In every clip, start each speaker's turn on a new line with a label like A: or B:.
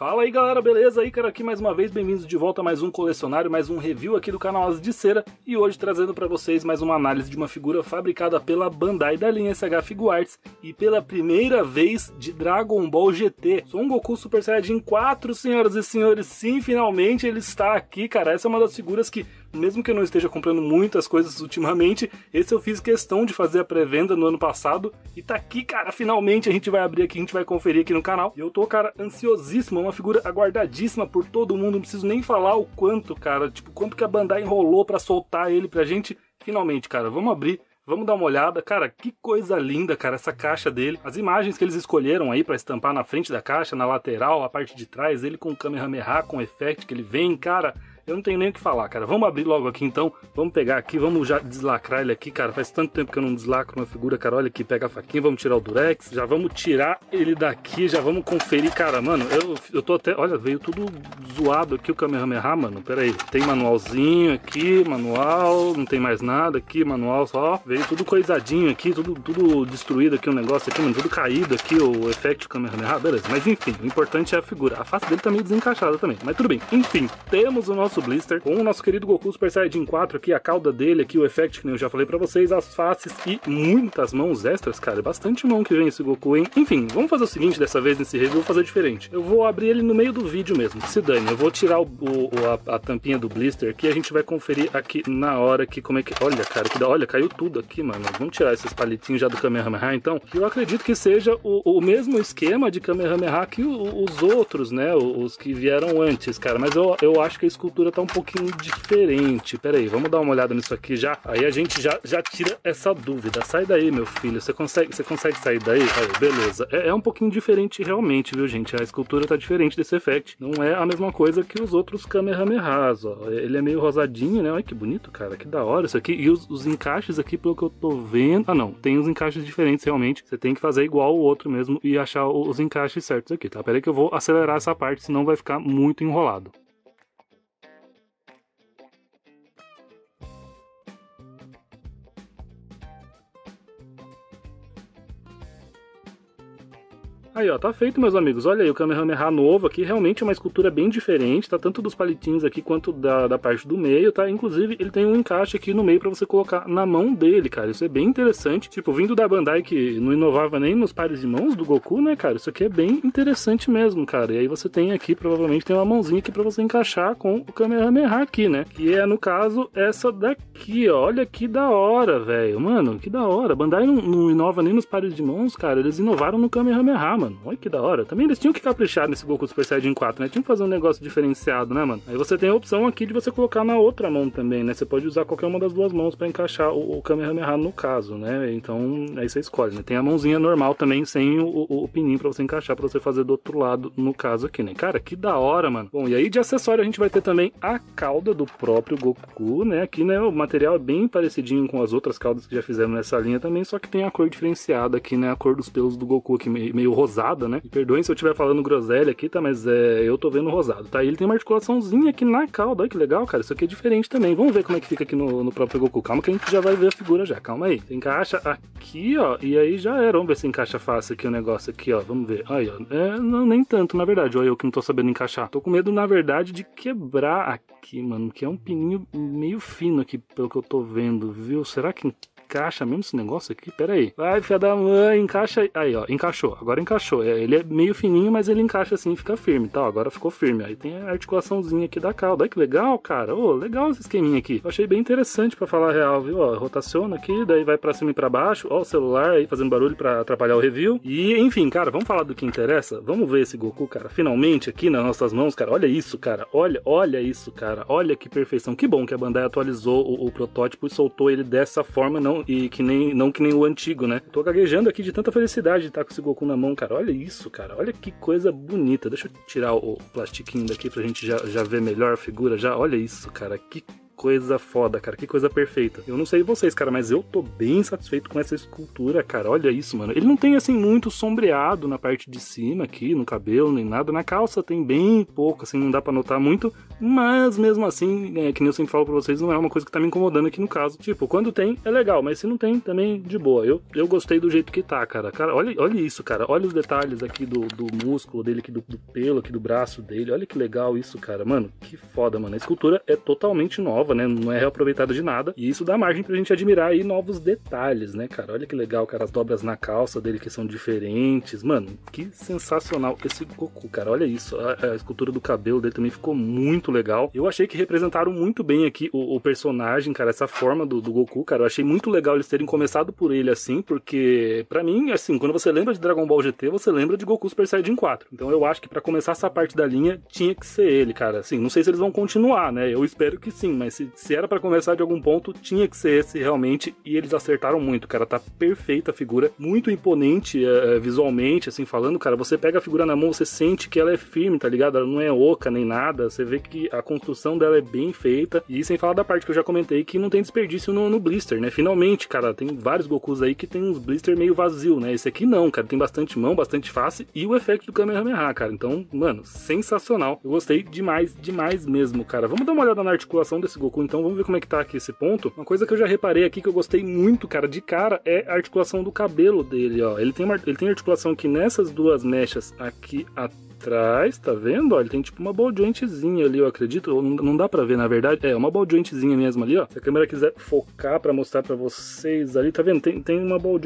A: Fala aí galera, beleza? cara aqui mais uma vez, bem-vindos de volta a mais um colecionário, mais um review aqui do canal As de Cera e hoje trazendo para vocês mais uma análise de uma figura fabricada pela Bandai da linha SH Figuarts e pela primeira vez de Dragon Ball GT. Son Goku Super Saiyajin 4, senhoras e senhores, sim, finalmente ele está aqui, cara. Essa é uma das figuras que mesmo que eu não esteja comprando muitas coisas ultimamente, esse eu fiz questão de fazer a pré-venda no ano passado e tá aqui, cara. Finalmente a gente vai abrir aqui, a gente vai conferir aqui no canal. E eu tô, cara, ansiosíssimo, é uma figura aguardadíssima por todo mundo, não preciso nem falar o quanto, cara, tipo, quanto que a Bandai enrolou para soltar ele pra gente. Finalmente, cara, vamos abrir Vamos dar uma olhada, cara, que coisa linda, cara, essa caixa dele. As imagens que eles escolheram aí para estampar na frente da caixa, na lateral, a parte de trás, ele com o Kamehameha, com o effect que ele vem, cara, eu não tenho nem o que falar, cara. Vamos abrir logo aqui então. Vamos pegar aqui, vamos já deslacrar ele aqui, cara. Faz tanto tempo que eu não deslacro uma figura, cara. Olha aqui, pega a faquinha, vamos tirar o durex. Já vamos tirar ele daqui, já vamos conferir, cara. Mano, eu, eu tô até. Olha, veio tudo zoado aqui o Kamehameha, mano. Pera aí. Tem manualzinho aqui, manual. Não tem mais nada aqui, manual só. Veio tudo coisadinho aqui, tudo, tudo destruído aqui o um negócio aqui, mano. Tudo caído aqui, o efeito Kamehameha. Beleza, mas enfim, o importante é a figura. A face dele tá meio desencaixada também, mas tudo bem. Enfim, temos o nosso nosso blister, com o nosso querido Goku Super Saiyajin 4 aqui, a cauda dele aqui, o effect que eu já falei para vocês, as faces e muitas mãos extras, cara. É bastante mão que vem esse Goku, hein? Enfim, vamos fazer o seguinte dessa vez nesse review, vou fazer diferente. Eu vou abrir ele no meio do vídeo mesmo. Se dane, eu vou tirar o, o a, a, tampinha do blister que a gente vai conferir aqui na hora que como é que... Olha, cara, que da... Olha, caiu tudo aqui, mano. Vamos tirar esses palitinhos já do Kamehameha, então. Eu acredito que seja o, o mesmo esquema de Kamehameha que o, os outros, né? Os que vieram antes, cara. Mas eu, eu acho que a escultura temperatura tá um pouquinho diferente. Pera aí, vamos dar uma olhada nisso aqui já. Aí a gente já, já tira essa dúvida. Sai daí, meu filho. Você consegue, você consegue sair daí? Aí, beleza. É, é, um pouquinho diferente realmente, viu, gente? A escultura tá diferente desse effect. Não é a mesma coisa que os outros Kamehamehas, ó. É, ele é meio rosadinho, né? Olha que bonito, cara. Que da hora isso aqui. E os, os encaixes aqui, pelo que eu tô vendo... Ah, não. Tem os encaixes diferentes, realmente. Você tem que fazer igual o outro mesmo e achar os encaixes certos aqui, tá? Pera aí que eu vou acelerar essa parte, senão vai ficar muito enrolado. Aí, ó, tá feito, meus amigos. Olha aí o Kamehameha novo aqui. Realmente é uma escultura bem diferente, tá? Tanto dos palitinhos aqui quanto da, da parte do meio, tá? Inclusive, ele tem um encaixe aqui no meio para você colocar na mão dele, cara. Isso é bem interessante. Tipo, vindo da Bandai que não inovava nem nos pares de mãos do Goku, né, cara? Isso aqui é bem interessante mesmo, cara. E aí você tem aqui, provavelmente, tem uma mãozinha aqui para você encaixar com o Kamehameha aqui, né? Que é, no caso, essa daqui, ó. Olha que da hora, velho. Mano, que da hora. Bandai não, não inova nem nos pares de mãos, cara. Eles inovaram no Kamehameha, mano? Olha que da hora. Também eles tinham que caprichar nesse Goku Super Saiyajin 4, né? Tinham que fazer um negócio diferenciado, né, mano? Aí você tem a opção aqui de você colocar na outra mão também, né? Você pode usar qualquer uma das duas mãos para encaixar o, o Kamehameha no caso, né? Então, aí você escolhe, né? Tem a mãozinha normal também, sem o, o, o pininho para você encaixar, para você fazer do outro lado, no caso aqui, né? Cara, que da hora, mano. Bom, e aí de acessório a gente vai ter também a cauda do próprio Goku, né? Aqui, né, o material é bem parecidinho com as outras caudas que já fizeram nessa linha também, só que tem a cor diferenciada aqui, né? A cor dos pelos do Goku aqui, meio, meio rosada, né? Me perdoem se eu estiver falando groselha aqui, tá? Mas é, eu tô vendo rosado, tá? E ele tem uma articulaçãozinha aqui na cauda, olha que legal, cara. Isso aqui é diferente também. Vamos ver como é que fica aqui no, no próprio Goku. Calma que a gente já vai ver a figura já, calma aí. Encaixa aqui, ó, e aí já era. Vamos ver se encaixa fácil aqui o negócio aqui, ó. Vamos ver. Aí, ó. É, não, nem tanto, na verdade. Olha eu que não tô sabendo encaixar. Tô com medo, na verdade, de quebrar aqui, mano. Que é um pininho meio fino aqui, pelo que eu tô vendo, viu? Será que encaixa mesmo esse negócio aqui? Pera aí. Vai, filha da mãe, encaixa aí. ó, encaixou. Agora encaixou. É, ele é meio fininho, mas ele encaixa assim, fica firme, tal. Tá? Agora ficou firme. Aí tem a articulaçãozinha aqui da cauda. Olha que legal, cara. Ô, oh, legal esse esqueminha aqui. Eu achei bem interessante para falar a real, viu? Ó, rotaciona aqui, daí vai para cima e para baixo. Ó, o celular aí fazendo barulho para atrapalhar o review. E, enfim, cara, vamos falar do que interessa? Vamos ver esse Goku, cara, finalmente aqui nas nossas mãos, cara. Olha isso, cara. Olha, olha isso, cara. Olha que perfeição. Que bom que a Bandai atualizou o, o protótipo e soltou ele dessa forma, não e que nem, não que nem o antigo, né? Tô gaguejando aqui de tanta felicidade de estar tá com esse Goku na mão, cara. Olha isso, cara. Olha que coisa bonita. Deixa eu tirar o plastiquinho daqui pra gente já, já ver melhor a figura já. Olha isso, cara. Que coisa foda, cara. Que coisa perfeita. Eu não sei vocês, cara, mas eu tô bem satisfeito com essa escultura, cara. Olha isso, mano. Ele não tem, assim, muito sombreado na parte de cima aqui, no cabelo, nem nada. Na calça tem bem pouco, assim, não dá pra notar muito. Mas, mesmo assim, é, que nem eu sempre falo pra vocês, não é uma coisa que tá me incomodando aqui no caso. Tipo, quando tem, é legal, mas se não tem, também de boa. Eu, eu gostei do jeito que tá, cara. Cara, olha, olha isso, cara. Olha os detalhes aqui do, do músculo dele, aqui do, do pelo, aqui do braço dele. Olha que legal isso, cara. Mano, que foda, mano. A escultura é totalmente nova nova, né? Não é reaproveitada de nada. E isso dá margem pra gente admirar aí novos detalhes, né, cara? Olha que legal, cara, as dobras na calça dele que são diferentes. Mano, que sensacional esse Goku, cara. Olha isso. A, a escultura do cabelo dele também ficou muito legal. Eu achei que representaram muito bem aqui o, o personagem, cara, essa forma do, do, Goku, cara. Eu achei muito legal eles terem começado por ele assim, porque para mim, assim, quando você lembra de Dragon Ball GT, você lembra de Goku Super Saiyajin 4. Então eu acho que para começar essa parte da linha tinha que ser ele, cara. Assim, não sei se eles vão continuar, né? Eu espero que sim, mas né? Se, se era para começar de algum ponto, tinha que ser esse realmente. E eles acertaram muito, cara. Tá perfeita a figura, muito imponente é, é, visualmente, assim, falando, cara. Você pega a figura na mão, você sente que ela é firme, tá ligado? Ela não é oca nem nada. Você vê que a construção dela é bem feita. E sem falar da parte que eu já comentei, que não tem desperdício no, no blister, né? Finalmente, cara, tem vários Gokus aí que tem uns blister meio vazio, né? Esse aqui não, cara. Tem bastante mão, bastante face e o efeito do Kamehameha, cara. Então, mano, sensacional. Eu gostei demais, demais mesmo, cara. Vamos dar uma olhada na articulação desse Goku. Então vamos ver como é que tá aqui esse ponto. Uma coisa que eu já reparei aqui que eu gostei muito, cara, de cara, é a articulação do cabelo dele, ó. Ele tem, uma, ele tem articulação aqui nessas duas mechas aqui a trás, tá vendo? Olha, tem tipo uma ball ali, eu acredito. Não, dá pra ver, na verdade. É, uma ball mesmo ali, ó. Se a câmera quiser focar pra mostrar pra vocês ali, tá vendo? Tem, tem uma ball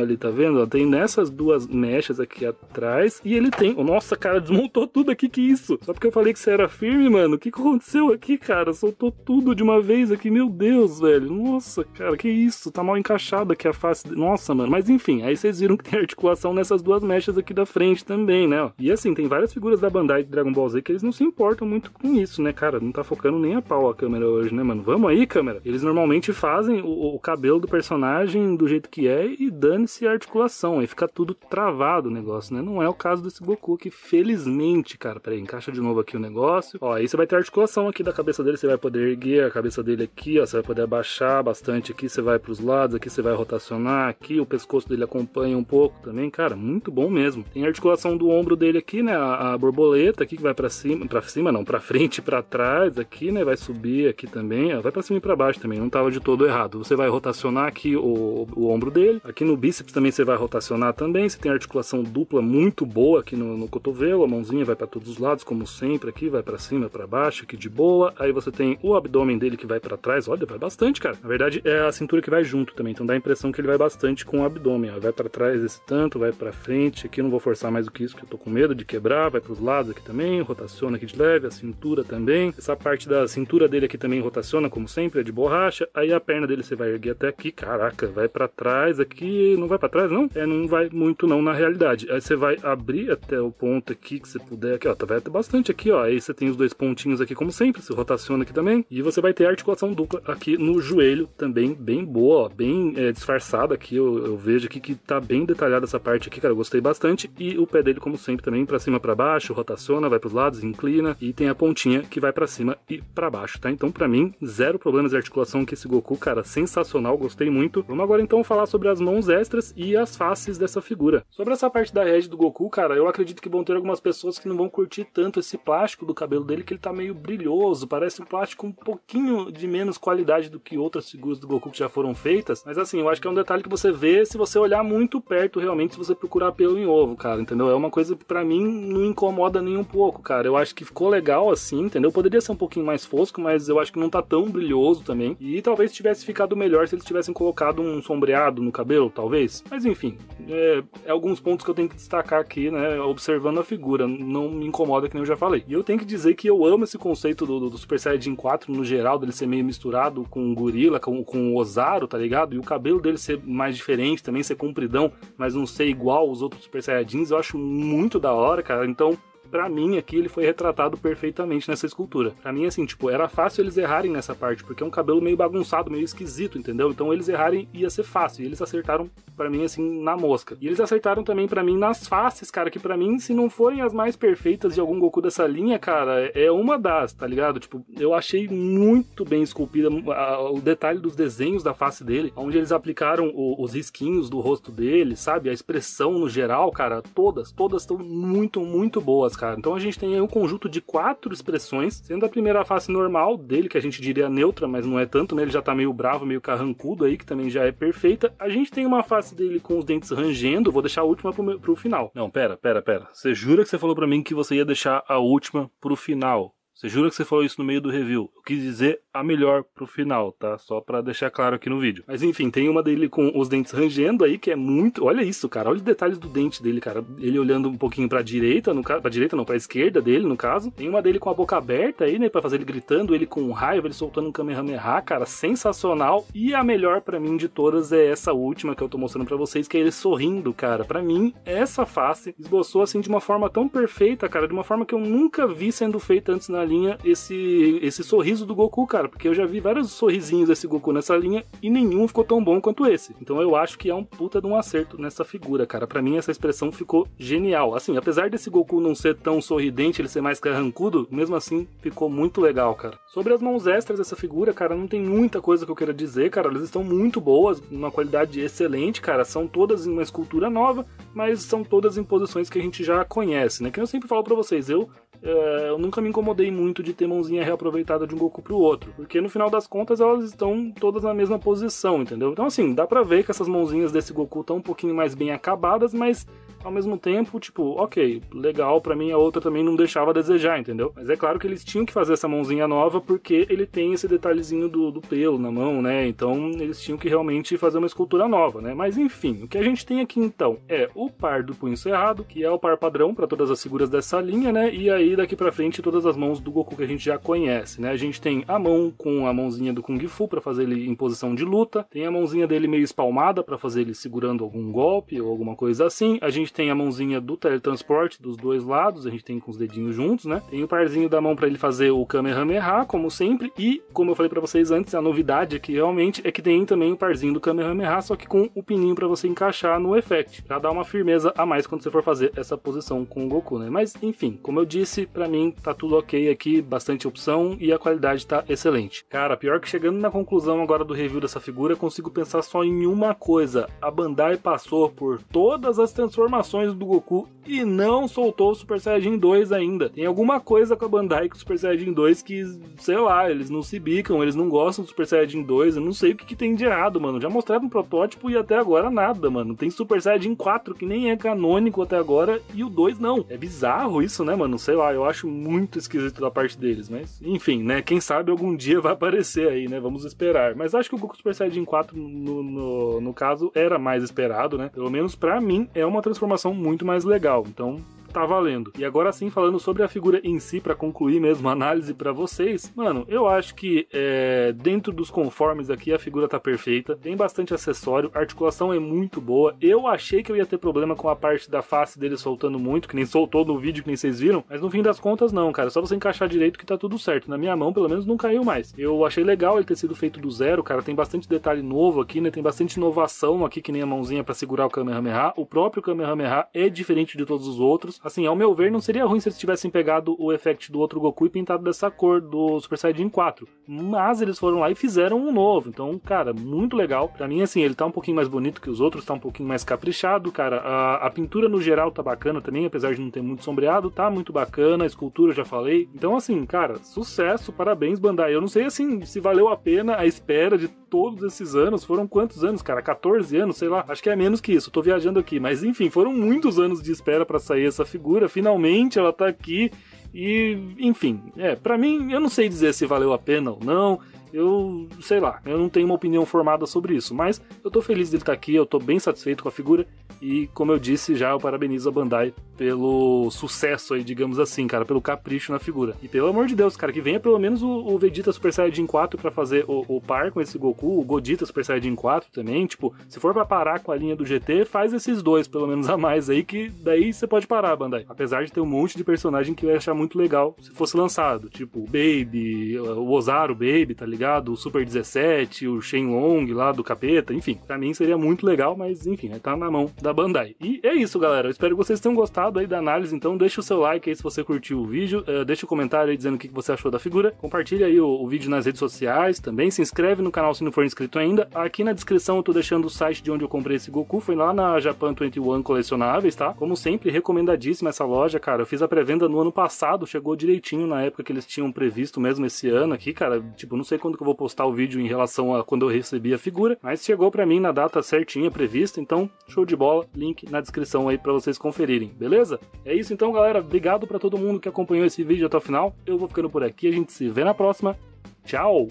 A: ali, tá vendo? Ó, tem nessas duas mechas aqui atrás. E ele tem... Nossa, cara, desmontou tudo aqui, que isso? Só porque eu falei que você era firme, mano. O que, que aconteceu aqui, cara? Soltou tudo de uma vez aqui, meu Deus, velho. Nossa, cara, que isso? Tá mal encaixado aqui a face. Nossa, mano. Mas enfim, aí vocês viram que tem articulação nessas duas mechas aqui da frente também, né? E assim, tem tem várias figuras da Bandai de Dragon Ball Z que eles não se importam muito com isso, né, cara? Não tá focando nem a pau a câmera hoje, né, mano? Vamos aí, câmera. Eles normalmente fazem o, o cabelo do personagem do jeito que é e dane-se a articulação. Aí fica tudo travado o negócio, né? Não é o caso desse Goku que, felizmente, cara, peraí, encaixa de novo aqui o negócio. Ó, aí você vai ter articulação aqui da cabeça dele, você vai poder erguer a cabeça dele aqui, ó, você vai poder abaixar bastante aqui, você vai pros lados, aqui você vai rotacionar, aqui o pescoço dele acompanha um pouco também, cara, muito bom mesmo. Tem a articulação do ombro dele aqui, né? A, a borboleta aqui que vai para cima, para cima não, para frente, para trás aqui, né? Vai subir aqui também, ó, vai para cima e para baixo também. Não tava de todo errado. Você vai rotacionar aqui o, o ombro dele. Aqui no bíceps também você vai rotacionar também. Você tem articulação dupla muito boa aqui no, no cotovelo. A mãozinha vai para todos os lados, como sempre aqui, vai para cima, para baixo, aqui de boa. Aí você tem o abdômen dele que vai para trás. Olha, vai bastante, cara. Na verdade é a cintura que vai junto também. Então dá a impressão que ele vai bastante com o abdômen. Ó. Vai para trás esse tanto, vai para frente. Aqui não vou forçar mais do que isso, que eu tô com medo de quebrar quebrar, vai para os lados aqui também, rotaciona aqui de leve, a cintura também. Essa parte da cintura dele aqui também rotaciona, como sempre, é de borracha. Aí a perna dele você vai erguer até aqui, caraca, vai para trás aqui, não vai para trás não? É, não vai muito não na realidade. Aí você vai abrir até o ponto aqui que você puder, aqui ó, tá vai até bastante aqui ó. Aí você tem os dois pontinhos aqui como sempre, você rotaciona aqui também. E você vai ter articulação dupla aqui no joelho também, bem boa, ó, bem é, disfarçada aqui. Eu, eu, vejo aqui que tá bem detalhada essa parte aqui, cara, eu gostei bastante. E o pé dele como sempre também para cima cima para baixo, rotaciona, vai para os lados, inclina e tem a pontinha que vai para cima e para baixo, tá? Então, para mim, zero problemas de articulação que esse Goku, cara, sensacional, gostei muito. Vamos agora então falar sobre as mãos extras e as faces dessa figura. Sobre essa parte da rede do Goku, cara, eu acredito que vão ter algumas pessoas que não vão curtir tanto esse plástico do cabelo dele, que ele tá meio brilhoso, parece um plástico um pouquinho de menos qualidade do que outras figuras do Goku que já foram feitas, mas assim, eu acho que é um detalhe que você vê se você olhar muito perto realmente, se você procurar pelo em ovo, cara, entendeu? É uma coisa que pra mim não incomoda nem um pouco, cara. Eu acho que ficou legal assim, entendeu? Poderia ser um pouquinho mais fosco, mas eu acho que não tá tão brilhoso também. E talvez tivesse ficado melhor se eles tivessem colocado um sombreado no cabelo, talvez. Mas enfim, é, é alguns pontos que eu tenho que destacar aqui, né? Observando a figura, não me incomoda que nem eu já falei. E eu tenho que dizer que eu amo esse conceito do, do Super Saiyajin 4 no geral, dele ser meio misturado com o gorila, com, com o Ozaru, tá ligado? E o cabelo dele ser mais diferente também, ser compridão, mas não ser igual aos outros Super Saiyajins, eu acho muito da hora cara? Então, para mim aqui ele foi retratado perfeitamente nessa escultura. Para mim assim, tipo, era fácil eles errarem nessa parte, porque é um cabelo meio bagunçado, meio esquisito, entendeu? Então eles errarem ia ser fácil, e eles acertaram para mim assim na mosca. E eles acertaram também para mim nas faces, cara, que para mim se não forem as mais perfeitas de algum Goku dessa linha, cara, é uma das, tá ligado? Tipo, eu achei muito bem esculpida o detalhe dos desenhos da face dele, onde eles aplicaram o, os risquinhos do rosto dele, sabe? A expressão no geral, cara, todas, todas estão muito, muito boas, cara cara. Então a gente tem aí um conjunto de quatro expressões, sendo a primeira face normal dele, que a gente diria neutra, mas não é tanto, né? Ele já tá meio bravo, meio carrancudo aí, que também já é perfeita. A gente tem uma face dele com os dentes rangendo, vou deixar a última pro, meu, pro final. Não, pera, pera, pera. Você jura que você falou para mim que você ia deixar a última pro final? Você jura que você falou isso no meio do review? Eu quis dizer a tá melhor pro final, tá? Só para deixar claro aqui no vídeo. Mas enfim, tem uma dele com os dentes rangendo aí, que é muito. Olha isso, cara. Olha os detalhes do dente dele, cara. Ele olhando um pouquinho pra direita, no caso. Pra direita não, pra esquerda dele, no caso. Tem uma dele com a boca aberta aí, né? Pra fazer ele gritando, ele com raiva, ele soltando um Kamehameha, cara. Sensacional. E a melhor para mim de todas é essa última que eu tô mostrando para vocês, que é ele sorrindo, cara. para mim, essa face esboçou assim de uma forma tão perfeita, cara. De uma forma que eu nunca vi sendo feita antes na linha esse, esse sorriso do Goku, cara cara, porque eu já vi vários sorrisinhos desse Goku nessa linha e nenhum ficou tão bom quanto esse. Então eu acho que é um puta de um acerto nessa figura, cara. Para mim essa expressão ficou genial. Assim, apesar desse Goku não ser tão sorridente, ele ser mais carrancudo, mesmo assim ficou muito legal, cara. Sobre as mãos extras dessa figura, cara, não tem muita coisa que eu queira dizer, cara. Elas estão muito boas, uma qualidade excelente, cara. São todas em uma escultura nova, mas são todas em posições que a gente já conhece, né? Que eu sempre falo para vocês, eu é, eu nunca me incomodei muito de ter mãozinha reaproveitada de um Goku pro outro, porque no final das contas elas estão todas na mesma posição, entendeu? Então, assim, dá pra ver que essas mãozinhas desse Goku estão um pouquinho mais bem acabadas, mas ao mesmo tempo, tipo, ok, legal, para mim a outra também não deixava a desejar, entendeu? Mas é claro que eles tinham que fazer essa mãozinha nova porque ele tem esse detalhezinho do, do pelo na mão, né? Então eles tinham que realmente fazer uma escultura nova, né? Mas enfim, o que a gente tem aqui então é o par do punho cerrado, que é o par padrão para todas as figuras dessa linha, né? E aí daqui para frente todas as mãos do Goku que a gente já conhece, né? A gente tem a mão com a mãozinha do Kung Fu para fazer ele em posição de luta, tem a mãozinha dele meio espalmada para fazer ele segurando algum golpe ou alguma coisa assim. A gente tem a mãozinha do teletransporte dos dois lados, a gente tem com os dedinhos juntos, né? Tem o parzinho da mão para ele fazer o Kamehameha, como sempre, e como eu falei para vocês antes, a novidade aqui realmente é que tem também o parzinho do Kamehameha, só que com o pininho para você encaixar no effect, para dar uma firmeza a mais quando você for fazer essa posição com o Goku, né? Mas enfim, como eu disse, para mim tá tudo ok aqui, bastante opção e a qualidade tá excelente. Cara, pior que chegando na conclusão agora do review dessa figura, consigo pensar só em uma coisa: a Bandai passou por todas as transformações do Goku e não soltou o Super Saiyajin 2 ainda. Tem alguma coisa com a Bandai com o Super Saiyajin 2 que, sei lá, eles não se bicam, eles não gostam do Super Saiyajin 2, eu não sei o que, que tem de errado, mano. Já mostraram um protótipo e até agora nada, mano. Tem Super Saiyajin 4 que nem é canônico até agora e o 2 não. É bizarro isso, né, mano? Sei lá, eu acho muito esquisito da parte deles, mas enfim, né? Quem sabe algum dia vai aparecer aí, né? Vamos esperar. Mas acho que o Goku Super Saiyajin 4, no, no, no caso, era mais esperado, né? Pelo menos para mim, é uma transformação muito mais legal. Então, tá valendo. E agora sim, falando sobre a figura em si, para concluir mesmo a análise para vocês, mano, eu acho que é, dentro dos conformes aqui a figura tá perfeita, tem bastante acessório, a articulação é muito boa. Eu achei que eu ia ter problema com a parte da face dele soltando muito, que nem soltou no vídeo que nem vocês viram, mas no fim das contas não, cara, só você encaixar direito que tá tudo certo. Na minha mão, pelo menos, não caiu mais. Eu achei legal ele ter sido feito do zero, cara, tem bastante detalhe novo aqui, né? Tem bastante inovação aqui, que nem a mãozinha para segurar o Kamehameha. O próprio Kamehameha é diferente de todos os outros. Assim, ao meu ver, não seria ruim se eles tivessem pegado o effect do outro Goku e pintado dessa cor do Super Saiyajin 4. Mas eles foram lá e fizeram um novo. Então, cara, muito legal. Pra mim, assim, ele tá um pouquinho mais bonito que os outros, tá um pouquinho mais caprichado, cara. A, a pintura no geral tá bacana também, apesar de não ter muito sombreado, tá muito bacana. A escultura eu já falei. Então, assim, cara, sucesso, parabéns, Bandai. Eu não sei, assim, se valeu a pena a espera de todos esses anos, foram quantos anos, cara? 14 anos, sei lá. Acho que é menos que isso, tô viajando aqui. Mas enfim, foram muitos anos de espera para sair essa figura. Finalmente ela tá aqui. E, enfim, é, para mim, eu não sei dizer se valeu a pena ou não. Eu sei lá, eu não tenho uma opinião formada sobre isso, mas eu tô feliz dele estar tá aqui, eu tô bem satisfeito com a figura e, como eu disse, já eu parabenizo a Bandai pelo sucesso aí, digamos assim, cara, pelo capricho na figura. E pelo amor de Deus, cara, que venha pelo menos o, o Vegeta Super Saiyajin 4 para fazer o, o, par com esse Goku, o Godita Super Saiyajin 4 também, tipo, se for para parar com a linha do GT, faz esses dois pelo menos a mais aí que daí você pode parar, Bandai. Apesar de ter um monte de personagem que eu ia achar muito legal se fosse lançado, tipo o Baby, o Ozaru Baby, tá ligado? O Super 17, o Shenlong lá do capeta, enfim, para mim seria muito legal, mas enfim, né, tá na mão da Bandai. E é isso, galera. Eu espero que vocês tenham gostado gostado aí da análise, então deixa o seu like aí se você curtiu o vídeo, uh, deixa o um comentário aí dizendo o que você achou da figura, compartilha aí o, o, vídeo nas redes sociais também, se inscreve no canal se não for inscrito ainda. Aqui na descrição eu tô deixando o site de onde eu comprei esse Goku, foi lá na Japan 21 Colecionáveis, tá? Como sempre, recomendadíssima essa loja, cara. Eu fiz a pré-venda no ano passado, chegou direitinho na época que eles tinham previsto mesmo esse ano aqui, cara. Tipo, não sei quando que eu vou postar o vídeo em relação a quando eu recebi a figura, mas chegou para mim na data certinha prevista, então show de bola. Link na descrição aí para vocês conferirem, beleza? beleza? É isso então, galera. Obrigado para todo mundo que acompanhou esse vídeo até o final. Eu vou ficando por aqui. A gente se vê na próxima. Tchau!